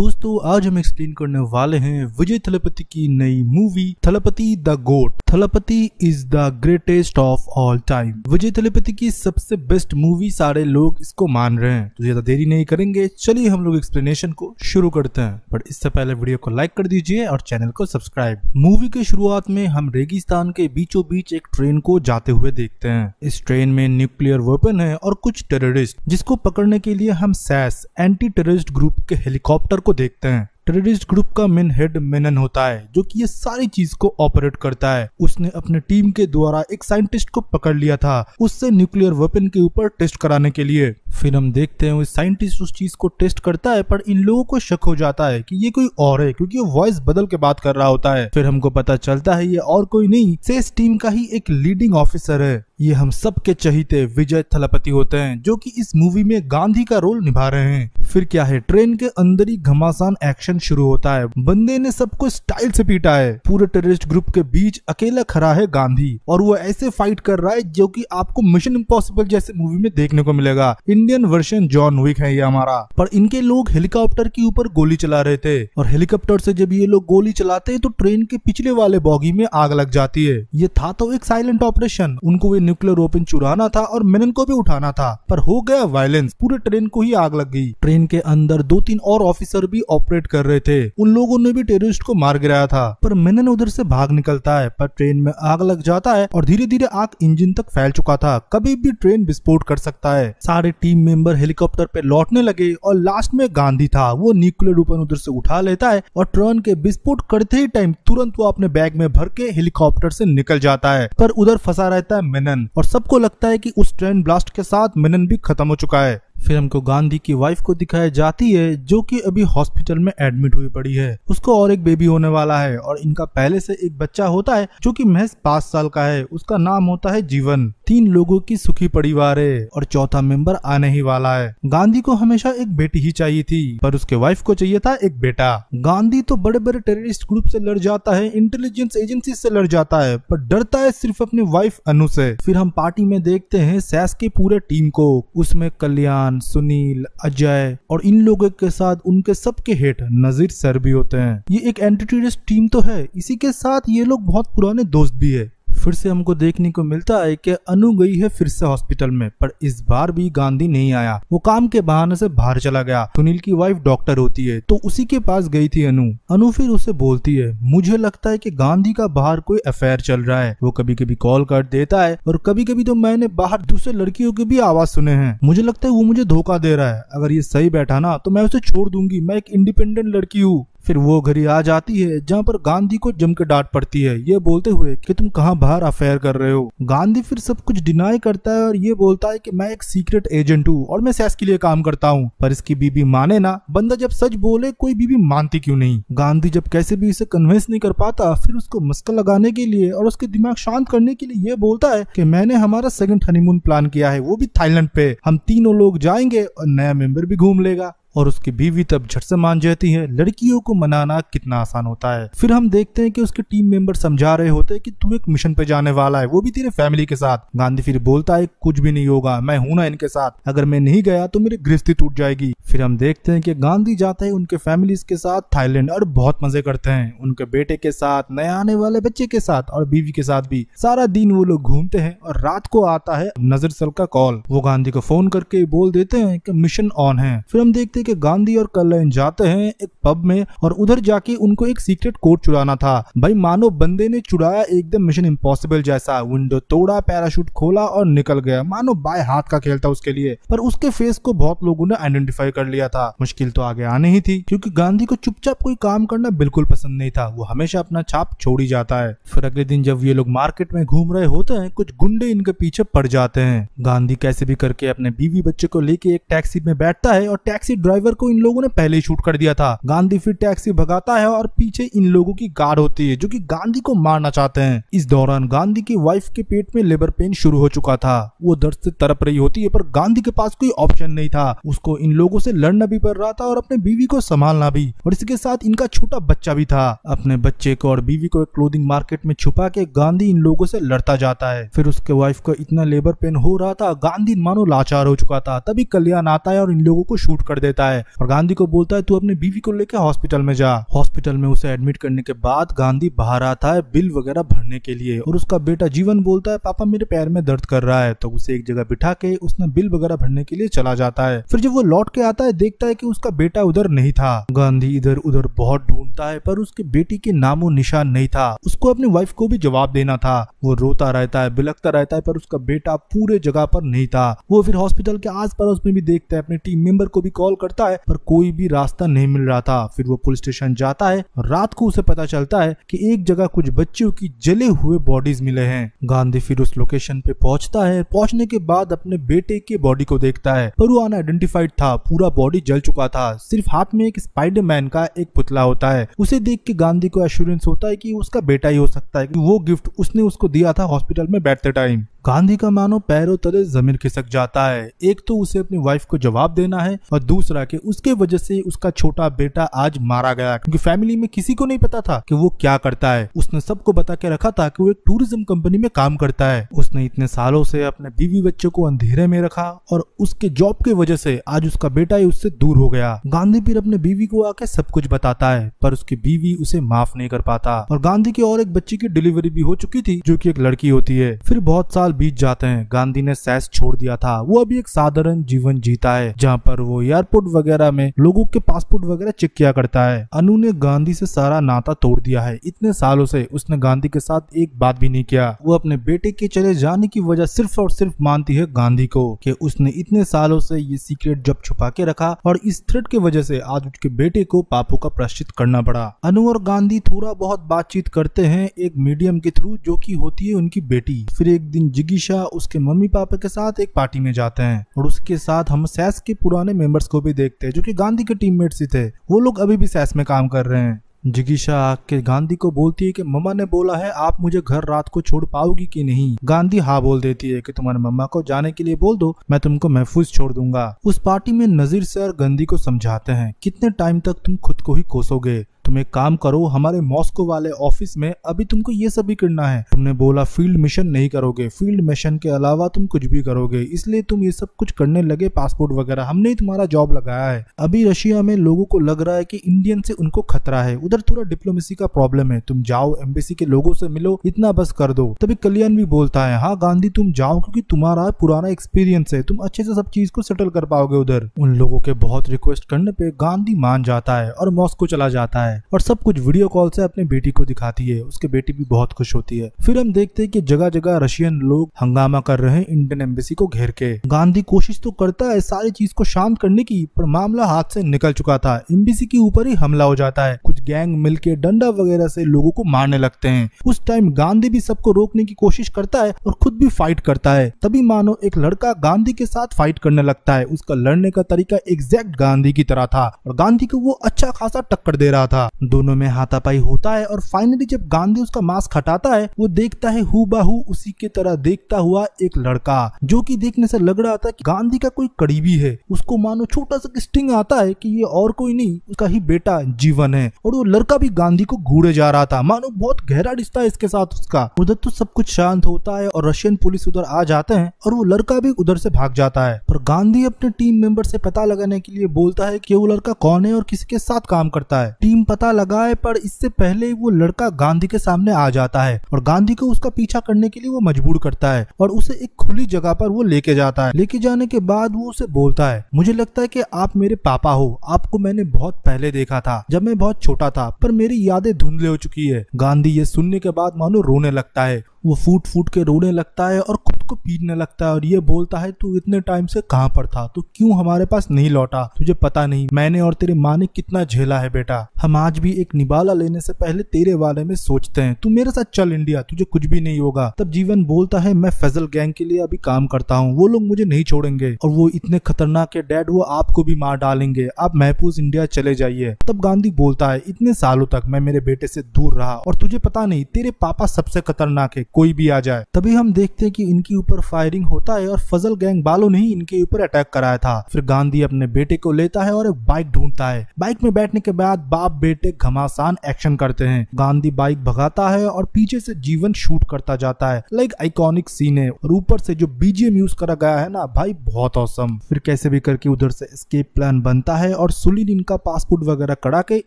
दोस्तों आज हम एक्सप्लेन करने वाले हैं विजय थलपति की नई movie Thalapathy the GOAT Thalapathy is the greatest of all time Vijay Thalapathy की सबसे बेस्ट मूवी सारे लोग इसको मान रहे हैं तो ज्यादा देरी नहीं करेंगे चलिए हम लोग एक्सप्लेनेशन को शुरू करते हैं पर इससे पहले वीडियो को लाइक कर दीजिए और चैनल को सब्सक्राइब मूवी के शुरुआत में हम रेगिस्तान के बीचों बीच एक ट्रेन को जाते हुए देखते हैं इस ट्रेन में न्यूक्लियर वेपन है और कुछ टेररिस्ट जिसको पकड़ने के लिए हम सैस एंटी टेररिस्ट ग्रुप के हेलीकॉप्टर को को देखते हैं टेररिस्ट ग्रुप का मेन हेड मेनन होता है जो कि ये सारी चीज को ऑपरेट करता है उसने अपने टीम के द्वारा एक साइंटिस्ट को पकड़ लिया था उससे न्यूक्लियर वेपन के ऊपर टेस्ट कराने के लिए फिर हम देखते हैं साइंटिस्ट उस चीज़ को टेस्ट करता है पर इन लोगों को शक हो जाता है कि ये कोई और है क्योंकि वो वॉइस बदल के बात कर रहा होता है फिर हमको पता चलता है ये और कोई नहीं सेस टीम का ही एक लीडिंग ऑफिसर है ये हम सबके चहीते विजय थलपति होते हैं जो कि इस मूवी में गांधी का रोल निभा रहे हैं फिर क्या है ट्रेन के अंदर ही घमासान एक्शन शुरू होता है बंदे ने सबको स्टाइल से पीटा है पूरे टेररिस्ट ग्रुप के बीच अकेला खड़ा है गांधी और वो ऐसे फाइट कर रहा है जो कि आपको मिशन इम्पॉसिबल जैसे मूवी में देखने को मिलेगा in Indian version John Wick है ये हमारा पर इनके लोग हेलीकॉप्टर के ऊपर गोली चला रहे थे और हेलीकॉप्टर से जब ये लोग गोली चलाते हैं तो ट्रेन के पिछले वाले बॉगी में आग लग जाती है ये था तो एक साइलेंट ऑपरेशन उनको ये न्यूक्लियर ओपन चुराना था और मेनन को भी उठाना था पर हो गया वायलेंस पूरे ट्रेन को ही आग लग गई ट्रेन के अंदर दो तीन और ऑफिसर भी ऑपरेट कर रहे थे उन लोगों ने भी टेरिस्ट को मार गिराया था पर मेनन उधर से भाग निकलता है पर ट्रेन में आग लग जाता है और धीरे धीरे आग इंजन तक फैल चुका था कभी भी ट्रेन विस्फोट कर सकता है सारे टीम टीम मेंबर हेलीकॉप्टर पे लौटने लगे और लास्ट में गांधी था वो न्यूक्लियर वेपन उधर से उठा लेता है और ट्रन के विस्फोट करते ही टाइम तुरंत वो अपने बैग में भर के हेलीकॉप्टर से निकल जाता है पर उधर फंसा रहता है मेनन और सबको लगता है की उस ट्रेन ब्लास्ट के साथ मेनन भी खत्म हो चुका है फिल्म को गांधी की वाइफ को दिखाई जाती है जो कि अभी हॉस्पिटल में एडमिट हुई पड़ी है उसको और एक बेबी होने वाला है और इनका पहले से एक बच्चा होता है जो कि महज पांच साल का है उसका नाम होता है जीवन तीन लोगों की सुखी परिवार है और चौथा मेंबर आने ही वाला है गांधी को हमेशा एक बेटी ही चाहिए थी पर उसके वाइफ को चाहिए था एक बेटा गांधी तो बड़े बड़े टेररिस्ट ग्रुप से लड़ जाता है इंटेलिजेंस एजेंसी से लड़ जाता है पर डरता है सिर्फ अपनी वाइफ अनु से फिर हम पार्टी में देखते हैं सैस के पूरे टीम को उसमें कल्याण ईशान सुनील अजय और इन लोगों के साथ उनके सबके हेट नजीर सर भी होते हैं ये एक एंटी टीम तो है इसी के साथ ये लोग बहुत पुराने दोस्त भी है फिर से हमको देखने को मिलता है कि अनु गई है फिर से हॉस्पिटल में पर इस बार भी गांधी नहीं आया वो काम के बहाने से बाहर चला गया सुनील की वाइफ डॉक्टर होती है तो उसी के पास गई थी अनु अनु फिर उसे बोलती है मुझे लगता है कि गांधी का बाहर कोई अफेयर चल रहा है वो कभी कभी कॉल कर देता है और कभी कभी तो मैंने बाहर दूसरे लड़कियों की भी आवाज सुने हैं मुझे लगता है वो मुझे धोखा दे रहा है अगर ये सही बैठा ना तो मैं उसे छोड़ दूंगी मैं एक इंडिपेंडेंट लड़की हूँ फिर वो घड़ी आ जाती है जहाँ पर गांधी को जमकर डांट पड़ती है ये बोलते हुए कि तुम कहाँ बाहर अफेयर कर रहे हो गांधी फिर सब कुछ डिनाई करता है और ये बोलता है कि मैं एक सीक्रेट एजेंट हूँ और मैं सेस के लिए काम करता हूँ पर इसकी बीबी माने ना बंदा जब सच बोले कोई बीबी मानती क्यों नहीं गांधी जब कैसे भी इसे कन्विंस नहीं कर पाता फिर उसको मस्कल लगाने के लिए और उसके दिमाग शांत करने के लिए ये बोलता है की मैंने हमारा सेकेंड हनीमून प्लान किया है वो भी थाईलैंड पे हम तीनों लोग जाएंगे और नया मेंबर भी घूम लेगा और उसकी बीवी तब झट से मान जाती है लड़कियों को मनाना कितना आसान होता है फिर हम देखते हैं कि उसके टीम मेंबर समझा रहे होते हैं कि तू एक मिशन पे जाने वाला है वो भी तेरे फैमिली के साथ गांधी फिर बोलता है कुछ भी नहीं होगा मैं हूं ना इनके साथ अगर मैं नहीं गया तो मेरी गृहस्थी टूट जाएगी फिर हम देखते हैं कि गांधी जाते हैं उनके फैमिलीज के साथ थाईलैंड और बहुत मजे करते हैं उनके बेटे के साथ नए आने वाले बच्चे के साथ और बीवी के साथ भी सारा दिन वो लोग घूमते हैं और रात को आता है नजर सल का कॉल वो गांधी को फोन करके बोल देते हैं कि मिशन ऑन है फिर हम देखते हैं कि गांधी और कल्याण जाते हैं एक पब में और उधर जाके उनको एक सीक्रेट कोड चुराना था भाई मानो बंदे ने चुराया एकदम मिशन इम्पॉसिबल जैसा विंडो तोड़ा पैराशूट खोला और निकल गया मानो बाय हाथ का खेल था उसके लिए पर उसके फेस को बहुत लोगों ने आइडेंटिफाई कर लिया था मुश्किल तो आगे आने ही थी क्योंकि गांधी को चुपचाप कोई काम करना बिल्कुल पसंद नहीं था वो हमेशा अपना छाप छोड़ ही जाता है फिर अगले दिन जब ये लोग मार्केट में घूम रहे होते हैं कुछ गुंडे इनके पीछे पड़ जाते हैं गांधी कैसे भी करके अपने बीवी बच्चे को लेके एक टैक्सी में बैठता है और टैक्सी ड्राइवर को इन लोगों ने पहले ही शूट कर दिया था गांधी फिर टैक्सी भगाता है और पीछे इन लोगों की गार्ड होती है जो कि गांधी को मारना चाहते हैं इस दौरान गांधी की वाइफ के पेट में लेबर पेन शुरू हो चुका था वो दर्द से तड़प रही होती है पर गांधी के पास कोई ऑप्शन नहीं था उसको इन लोगों से से लड़ना भी पड़ रहा था और अपने बीवी को संभालना भी और इसके साथ इनका छोटा बच्चा भी था अपने बच्चे को और बीवी को एक क्लोदिंग मार्केट में छुपा के गांधी इन लोगों से लड़ता जाता है फिर उसके वाइफ को इतना लेबर पेन हो रहा था गांधी मानो लाचार हो चुका था तभी कल्याण आता है और इन लोगों को शूट कर देता है और गांधी को बोलता है तू अपनी बीवी को लेकर हॉस्पिटल में जा हॉस्पिटल में उसे एडमिट करने के बाद गांधी बाहर आता है बिल वगैरह भरने के लिए और उसका बेटा जीवन बोलता है पापा मेरे पैर में दर्द कर रहा है तो उसे एक जगह बिठा के उसने बिल वगैरह भरने के लिए चला जाता है फिर जब वो लौट के आता जाता है देखता है कि उसका बेटा उधर नहीं था गांधी इधर उधर बहुत ढूंढता है पर उसके बेटी के नामो निशान नहीं था उसको अपनी वाइफ को भी जवाब देना था वो रोता रहता है बिलखता रहता है पर उसका बेटा पूरे जगह पर नहीं था वो फिर हॉस्पिटल के आस पड़ोस में भी देखता है अपने टीम मेंबर को भी कॉल करता है पर कोई भी रास्ता नहीं मिल रहा था फिर वो पुलिस स्टेशन जाता है रात को उसे पता चलता है की एक जगह कुछ बच्चों की जले हुए बॉडीज मिले हैं गांधी फिर उस लोकेशन पे पहुंचता है पहुंचने के बाद अपने बेटे के बॉडी को देखता है पर वो अनआइडेंटिफाइड था पूरा बॉडी जल चुका था सिर्फ हाथ में एक स्पाइडरमैन का एक पुतला होता है उसे देख के गांधी को एश्योरेंस होता है कि उसका बेटा ही हो सकता है वो गिफ्ट उसने उसको दिया था हॉस्पिटल में बैठते टाइम गांधी का मानो पैरों तले जमीन खिसक जाता है एक तो उसे अपनी वाइफ को जवाब देना है और दूसरा कि उसके वजह से उसका छोटा बेटा आज मारा गया क्योंकि फैमिली में किसी को नहीं पता था कि वो क्या करता है उसने सबको बता के रखा था कि वो एक टूरिज्म कंपनी में काम करता है उसने इतने सालों से अपने बीवी बच्चों को अंधेरे में रखा और उसके जॉब की वजह से आज उसका बेटा ही उससे दूर हो गया गांधी फिर अपने बीवी को आके सब कुछ बताता है पर उसकी बीवी उसे माफ नहीं कर पाता और गांधी की और एक बच्ची की डिलीवरी भी हो चुकी थी जो की एक लड़की होती है फिर बहुत साल साल बीत जाते हैं गांधी ने सैस छोड़ दिया था वो अभी एक साधारण जीवन जीता है जहाँ पर वो एयरपोर्ट वगैरह में लोगों के पासपोर्ट वगैरह चेक किया करता है अनु ने गांधी से सारा नाता तोड़ दिया है इतने सालों से उसने गांधी के साथ एक बात भी नहीं किया वो अपने बेटे के चले जाने की वजह सिर्फ और सिर्फ मानती है गांधी को कि उसने इतने सालों से ये सीक्रेट जब छुपा के रखा और इस थ्रेट की वजह से आज उसके बेटे को पापों का प्रश्चित करना पड़ा अनु और गांधी थोड़ा बहुत बातचीत करते हैं एक मीडियम के थ्रू जो की होती है उनकी बेटी फिर एक दिन जिगीशा उसके मम्मी पापा के साथ एक पार्टी में जाते हैं और उसके साथ हम सैस के पुराने मेंबर्स को भी देखते हैं जो कि गांधी के टीममेट्स ही थे वो लोग अभी भी सैस में काम कर रहे हैं जिगीशा के गांधी को बोलती है कि मम्मा ने बोला है आप मुझे घर रात को छोड़ पाओगी कि नहीं गांधी हाँ बोल देती है कि तुम्हारे मम्मा को जाने के लिए बोल दो मैं तुमको महफूज छोड़ दूंगा उस पार्टी में नजीर सर गांधी को समझाते हैं कितने टाइम तक तुम खुद को ही कोसोगे तुम एक काम करो हमारे मॉस्को वाले ऑफिस में अभी तुमको ये सभी करना है तुमने बोला फील्ड मिशन नहीं करोगे फील्ड मिशन के अलावा तुम कुछ भी करोगे इसलिए तुम ये सब कुछ करने लगे पासपोर्ट वगैरह हमने तुम्हारा जॉब लगाया है अभी रशिया में लोगों को लग रहा है की इंडियन से उनको खतरा है उधर थोड़ा डिप्लोमेसी का प्रॉब्लम है तुम जाओ एम्बेसी के लोगों से मिलो इतना बस कर दो तभी कल्याण भी बोलता है हाँ गांधी तुम जाओ क्योंकि तुम्हारा पुराना एक्सपीरियंस है तुम अच्छे से सब चीज को सेटल कर पाओगे उधर उन लोगों के बहुत रिक्वेस्ट करने पे गांधी मान जाता है और मॉस्को चला जाता है और सब कुछ वीडियो कॉल से अपनी बेटी को दिखाती है उसके बेटी भी बहुत खुश होती है फिर हम देखते हैं कि जगह जगह रशियन लोग हंगामा कर रहे हैं इंडियन एम्बेसी को घेर के गांधी कोशिश तो करता है सारी चीज को शांत करने की पर मामला हाथ से निकल चुका था एम्बेसी के ऊपर ही हमला हो जाता है कुछ गैंग मिलके डंडा वगैरह से लोगों को मारने लगते हैं उस टाइम गांधी भी सबको रोकने की कोशिश करता है और खुद भी फाइट करता है तभी मानो एक लड़का गांधी के साथ फाइट करने लगता है उसका लड़ने का तरीका एग्जैक्ट गांधी की तरह था और गांधी को वो अच्छा खासा टक्कर दे रहा था दोनों में हाथापाई होता है और फाइनली जब गांधी उसका मास्क हटाता है वो देखता है हु बाहू उसी के तरह देखता हुआ एक लड़का जो की देखने से लग रहा था कि गांधी का कोई करीबी है उसको मानो छोटा सा स्टिंग आता है कि ये और कोई नहीं उसका ही बेटा जीवन है और लड़का भी गांधी को घूरे जा रहा था मानो बहुत गहरा रिश्ता है इसके साथ उसका उधर तो सब कुछ शांत होता है और रशियन पुलिस उधर आ जाते हैं और वो लड़का भी उधर से भाग जाता है पर गांधी अपने टीम मेंबर से पता लगाने के लिए बोलता है कि वो लड़का कौन है और किसके साथ काम करता है टीम पता लगाए पर इससे पहले वो लड़का गांधी के सामने आ जाता है और गांधी को उसका पीछा करने के लिए वो मजबूर करता है और उसे एक खुली जगह पर वो लेके जाता है लेके जाने के बाद वो उसे बोलता है मुझे लगता है की आप मेरे पापा हो आपको मैंने बहुत पहले देखा था जब मैं बहुत छोटा छोटा था पर मेरी यादें धुंधले हो चुकी है गांधी ये सुनने के बाद मानो रोने लगता है वो फूट फूट के रोने लगता है और खुद को पीटने लगता है और ये बोलता है तू इतने टाइम से कहाँ पर था तू क्यों हमारे पास नहीं लौटा तुझे पता नहीं मैंने और तेरे माँ ने कितना झेला है बेटा हम आज भी एक निबाला लेने से पहले तेरे बारे में सोचते हैं तू मेरे साथ चल इंडिया तुझे कुछ भी नहीं होगा तब जीवन बोलता है मैं फैजल गैंग के लिए अभी काम करता हूँ वो लोग मुझे नहीं छोड़ेंगे और वो इतने खतरनाक है डैड वो आपको भी मार डालेंगे आप महफूज इंडिया चले जाइए तब गांधी बोलता है इतने सालों तक मैं मेरे बेटे से दूर रहा और तुझे पता नहीं तेरे पापा सबसे खतरनाक है कोई भी आ जाए तभी हम देखते हैं कि इनके ऊपर फायरिंग होता है और फजल गैंग बालो ने ही इनके ऊपर अटैक कराया था फिर गांधी अपने बेटे को लेता है और एक बाइक ढूंढता है बाइक में बैठने के बाद बाप बेटे घमासान एक्शन करते हैं गांधी बाइक भगाता है और पीछे से जीवन शूट करता जाता है लाइक आइकॉनिक सीन है और ऊपर से जो बीजेम यूज करा गया है ना भाई बहुत औसम फिर कैसे भी करके उधर से स्केप प्लान बनता है और सुलिन इनका पासपोर्ट वगैरह कड़ा के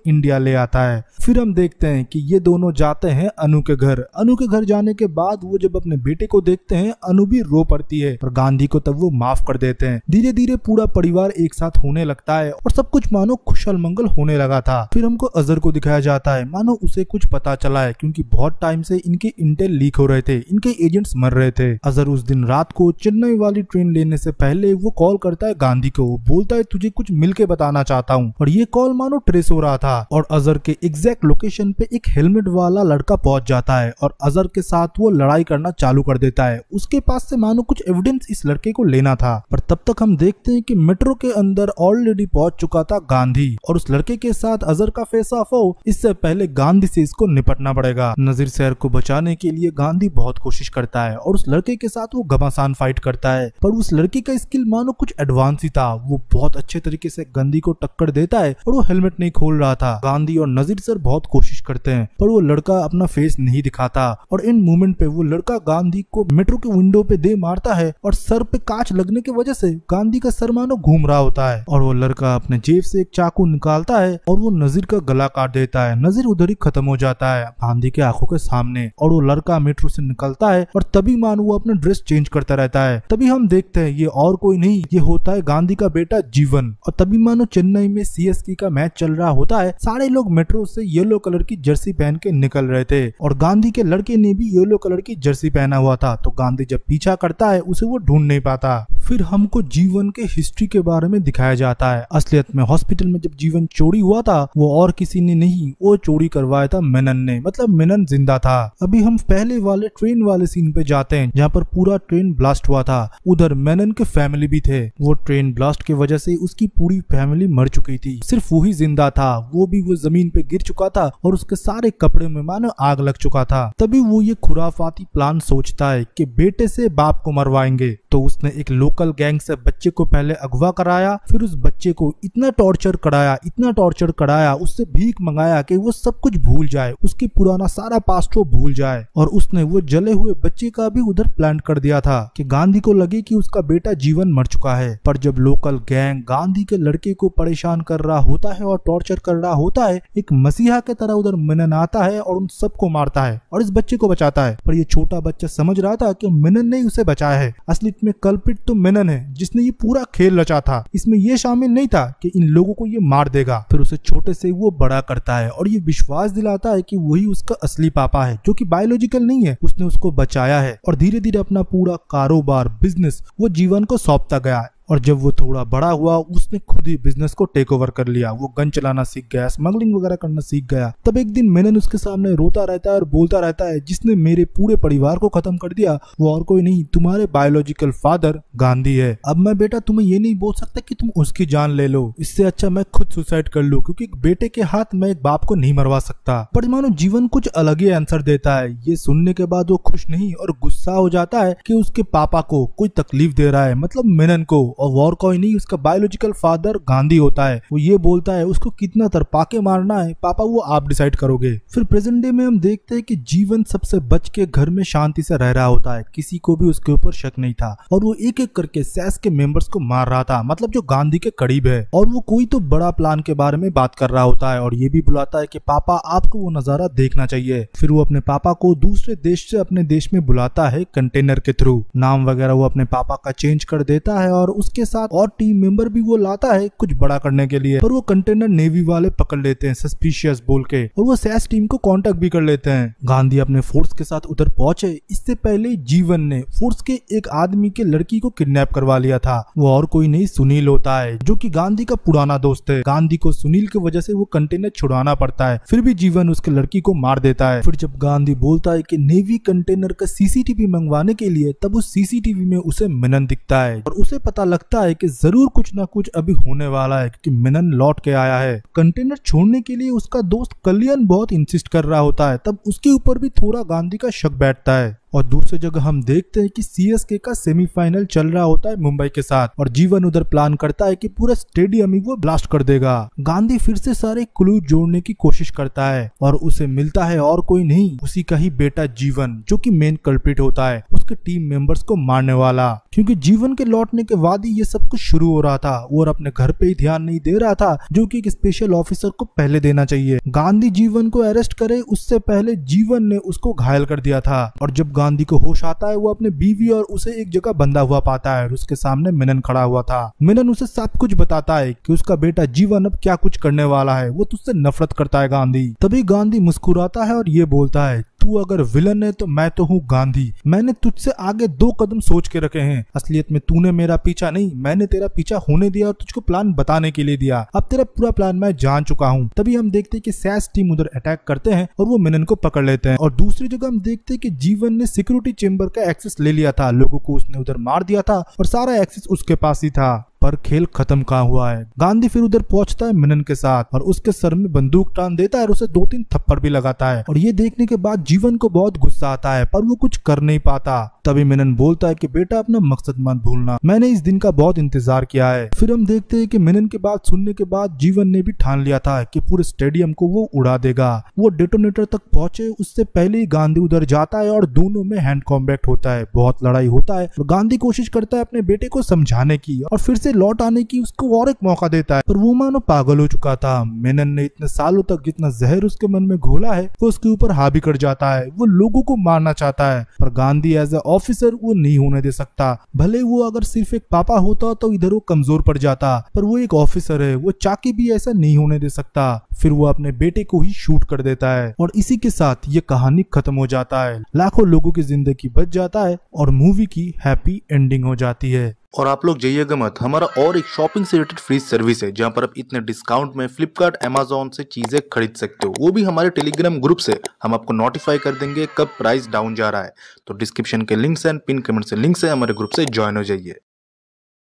इंडिया ले आता है फिर हम देखते हैं कि ये दोनों जाते हैं अनु के घर अनु के घर जाने के बाद वो जब अपने बेटे को देखते हैं अनु भी रो पड़ती है और गांधी को तब वो माफ कर देते हैं धीरे धीरे पूरा परिवार एक साथ होने लगता है और सब कुछ मानो खुशल मंगल होने लगा था फिर हमको अजहर को दिखाया जाता है मानो उसे कुछ पता चला है क्योंकि बहुत टाइम से इनके इंटेल लीक हो रहे थे इनके एजेंट्स मर रहे थे अजहर उस दिन रात को चेन्नई वाली ट्रेन लेने से पहले वो कॉल करता है गांधी को बोलता है तुझे कुछ मिल बताना चाहता हूँ और ये कॉल मानो ट्रेस हो रहा था और अजहर के एग्जैक्ट लोकेशन पे एक हेलमेट वाला लड़का पहुंच जाता है और अजहर के साथ वो लड़ाई करना चालू कर देता है उसके पास से मानो कुछ एविडेंस इस लड़के को लेना था पर तब तक हम देखते हैं कि मेट्रो के अंदर ऑलरेडी पहुंच चुका था गांधी और उस लड़के के साथ अजहर का फेस ऑफ हो इससे पहले गांधी से इसको निपटना पड़ेगा नजीर शहर को बचाने के लिए गांधी बहुत कोशिश करता है और उस लड़के के साथ वो घमासान फाइट करता है पर उस लड़के का स्किल मानो कुछ एडवांस ही था वो बहुत अच्छे तरीके से गांधी को टक्कर देता है और वो हेलमेट नहीं खोल रहा था गांधी और नजीर सर बहुत कोशिश करते हैं पर वो लड़का अपना फेस नहीं दिखाता और इन मूवमेंट मोमेंट पे वो लड़का गांधी को मेट्रो के विंडो पे दे मारता है और सर पे कांच लगने की वजह से गांधी का सर मानो घूम रहा होता है और वो लड़का अपने जेब से एक चाकू निकालता है और वो नजीर का गला काट देता है नजीर उधर ही खत्म हो जाता है गांधी के आंखों के सामने और वो लड़का मेट्रो से निकलता है और तभी मानो वो अपना ड्रेस चेंज करता रहता है तभी हम देखते हैं ये और कोई नहीं ये होता है गांधी का बेटा जीवन और तभी मानो चेन्नई में सीएसके का मैच चल रहा होता है सारे लोग मेट्रो से येलो कलर की जर्सी पहन के निकल रहे थे और गांधी के लड़के ने भी येलो कलर की जर्सी पहना हुआ था तो गांधी जब पीछा करता है उसे वो ढूंढ नहीं पाता फिर हमको जीवन के हिस्ट्री के बारे में दिखाया जाता है असलियत में हॉस्पिटल में जब जीवन चोरी हुआ था वो और किसी ने नहीं वो चोरी करवाया था मेनन ने मतलब मेनन जिंदा था अभी हम पहले वाले ट्रेन वाले सीन पे जाते हैं जहाँ पर पूरा ट्रेन ब्लास्ट हुआ था उधर मेनन के फैमिली भी थे वो ट्रेन ब्लास्ट की वजह से उसकी पूरी फैमिली मर चुकी थी सिर्फ वही जिंदा था वो भी वो जमीन पे गिर चुका था और उसके सारे कपड़े में मानो आग लग चुका था तभी वो ये खुराफाती प्लान सोचता है कि बेटे से बाप को मरवाएंगे तो उसने एक लोकल गैंग से बच्चे को पहले अगवा कराया फिर उस बच्चे को इतना टॉर्चर कराया इतना टॉर्चर कराया उससे भीख मंगाया कि वो सब कुछ भूल जाए उसकी पुराना सारा पास्ट वो भूल जाए और उसने वो जले हुए बच्चे का भी उधर प्लान कर दिया था कि गांधी को लगे कि उसका बेटा जीवन मर चुका है पर जब लोकल गैंग गांधी के लड़के को परेशान कर रहा होता है और टॉर्चर कर रहा होता है एक मसीहा के तरह उधर मिनन आता है और उन सबको मारता है और इस बच्चे को बचाता है पर ये छोटा बच्चा समझ रहा था कि मिनन ने उसे बचाया है असली में कल्पित तो मेनन है जिसने ये पूरा खेल रचा था इसमें ये शामिल नहीं था कि इन लोगों को ये मार देगा फिर उसे छोटे से वो बड़ा करता है और ये विश्वास दिलाता है कि वही उसका असली पापा है जो कि बायोलॉजिकल नहीं है उसने उसको बचाया है और धीरे धीरे अपना पूरा कारोबार बिजनेस वो जीवन को सौंपता गया और जब वो थोड़ा बड़ा हुआ उसने खुद ही बिजनेस को टेक ओवर कर लिया वो गन चलाना सीख गया स्मगलिंग वगैरह करना सीख गया तब एक दिन मेनन उसके सामने रोता रहता है और बोलता रहता है जिसने मेरे पूरे परिवार को खत्म कर दिया वो और कोई नहीं तुम्हारे बायोलॉजिकल फादर गांधी है अब मैं बेटा तुम्हें ये नहीं बोल सकता की तुम उसकी जान ले लो इससे अच्छा मैं खुद सुसाइड कर लू क्यूँकी बेटे के हाथ में एक बाप को नहीं मरवा सकता पर मानो जीवन कुछ अलग ही आंसर देता है ये सुनने के बाद वो खुश नहीं और गुस्सा हो जाता है की उसके पापा को कोई तकलीफ दे रहा है मतलब मेनन को और वॉर वॉरकॉय नहीं उसका बायोलॉजिकल फादर गांधी होता है वो ये बोलता है उसको कितना तरपाके मारना है पापा वो आप डिसाइड करोगे फिर प्रेजेंट डे में हम देखते हैं कि जीवन सबसे बच के घर में शांति से रह रहा होता है किसी को भी उसके ऊपर शक नहीं था और वो एक एक करके सैस के मेंबर्स को मार रहा था मतलब जो गांधी के करीब है और वो कोई तो बड़ा प्लान के बारे में बात कर रहा होता है और ये भी बुलाता है कि पापा आपको वो नजारा देखना चाहिए फिर वो अपने पापा को दूसरे देश से अपने देश में बुलाता है कंटेनर के थ्रू नाम वगैरह वो अपने पापा का चेंज कर देता है और उसके साथ और टीम मेंबर भी वो लाता है कुछ बड़ा करने के लिए पर वो कंटेनर नेवी वाले पकड़ लेते हैं सस्पिशियस बोल के और वो सैस टीम को कॉन्टेक्ट भी कर लेते हैं गांधी अपने फोर्स के साथ उधर पहुंचे इससे पहले जीवन ने फोर्स के एक आदमी के लड़की को किडनेप करवा लिया था वो और कोई नहीं सुनील होता है जो की गांधी का पुराना दोस्त है गांधी को सुनील की वजह से वो कंटेनर छुड़ाना पड़ता है फिर भी जीवन उसके लड़की को मार देता है फिर जब गांधी बोलता है की नेवी कंटेनर का सीसीटीवी मंगवाने के लिए तब उस सीसीटीवी में उसे मिनन दिखता है और उसे पता लगता है कि जरूर कुछ ना कुछ अभी होने वाला है क्योंकि मिनन लौट के आया है कंटेनर छोड़ने के लिए उसका दोस्त कलियन बहुत इंसिस्ट कर रहा होता है तब उसके ऊपर भी थोड़ा गांधी का शक बैठता है और दूसरी जगह हम देखते हैं कि सी का सेमीफाइनल चल रहा होता है मुंबई के साथ और जीवन उधर प्लान करता है कि पूरा स्टेडियम ही वो ब्लास्ट कर देगा गांधी फिर से सारे क्लू जोड़ने की कोशिश करता है और उसे मिलता है और कोई नहीं उसी का ही बेटा जीवन जो की मेन कल्पिट होता है उसके टीम मेंबर्स को मारने वाला क्योंकि जीवन के लौटने के बाद ही ये सब कुछ शुरू हो रहा था और अपने घर पे ही ध्यान नहीं दे रहा था जो कि एक स्पेशल ऑफिसर को पहले देना चाहिए गांधी जीवन को अरेस्ट करे उससे पहले जीवन ने उसको घायल कर दिया था और जब गांधी को होश आता है वो अपने बीवी और उसे एक जगह बंधा हुआ पाता है और उसके सामने मिनन खड़ा हुआ था मिनन उसे सब कुछ बताता है कि उसका बेटा जीवन अब क्या कुछ करने वाला है वो तुझसे नफरत करता है गांधी तभी गांधी मुस्कुराता है और ये बोलता है तू अगर विलन है तो मैं तो हूँ गांधी मैंने तुझसे आगे दो कदम सोच के रखे हैं असलियत में तूने मेरा पीछा नहीं मैंने तेरा पीछा होने दिया और तुझको प्लान बताने के लिए दिया अब तेरा पूरा प्लान मैं जान चुका हूँ तभी हम देखते हैं कि सैस टीम उधर अटैक करते हैं और वो मिनन को पकड़ लेते हैं और दूसरी जगह हम देखते हैं कि जीवन ने सिक्योरिटी चेम्बर का एक्सेस ले लिया था लोगों को उसने उधर मार दिया था और सारा एक्सेस उसके पास ही था पर खेल खत्म कहा हुआ है गांधी फिर उधर पहुंचता है मिनन के साथ और उसके सर में बंदूक टान देता है और उसे दो तीन थप्पड़ भी लगाता है और ये देखने के बाद जीवन को बहुत गुस्सा आता है पर वो कुछ कर नहीं पाता तभी मिनन बोलता है कि बेटा अपना मकसद मत भूलना मैंने इस दिन का बहुत इंतजार किया है फिर हम देखते हैं कि मिनन के बात सुनने के बाद जीवन ने भी ठान लिया था कि पूरे स्टेडियम को वो उड़ा देगा वो डेटोनेटर तक पहुंचे उससे पहले ही गांधी उधर जाता है और दोनों में हैंड कॉम्बैक्ट होता है बहुत लड़ाई होता है गांधी कोशिश करता है अपने बेटे को समझाने की और फिर से लौट आने की उसको और एक मौका देता है पर वो मानो पागल हो चुका था मेनन ने इतने सालों तक जितना जहर उसके मन में घोला है वो उसके ऊपर हावी कर जाता है वो लोगों को मारना चाहता है पर गांधी एज ए ऑफिसर वो नहीं होने दे सकता भले वो अगर सिर्फ एक पापा होता तो इधर वो कमजोर पड़ जाता पर वो एक ऑफिसर है वो चाके भी ऐसा नहीं होने दे सकता फिर वो अपने बेटे को ही शूट कर देता है और इसी के साथ ये कहानी खत्म हो जाता है लाखों लोगों की जिंदगी बच जाता है और मूवी की हैप्पी एंडिंग हो जाती है और आप लोग जाइएगा मत हमारा और एक शॉपिंग से रिलेटेड फ्री सर्विस है जहाँ पर आप इतने डिस्काउंट में फ्लिपकार्ट एमेजोन से चीज़ें खरीद सकते हो वो भी हमारे टेलीग्राम ग्रुप से हम आपको नोटिफाई कर देंगे कब प्राइस डाउन जा रहा है तो डिस्क्रिप्शन के लिंक्स एंड पिन कमेंट से लिंक्स है हमारे ग्रुप से ज्वाइन हो जाइए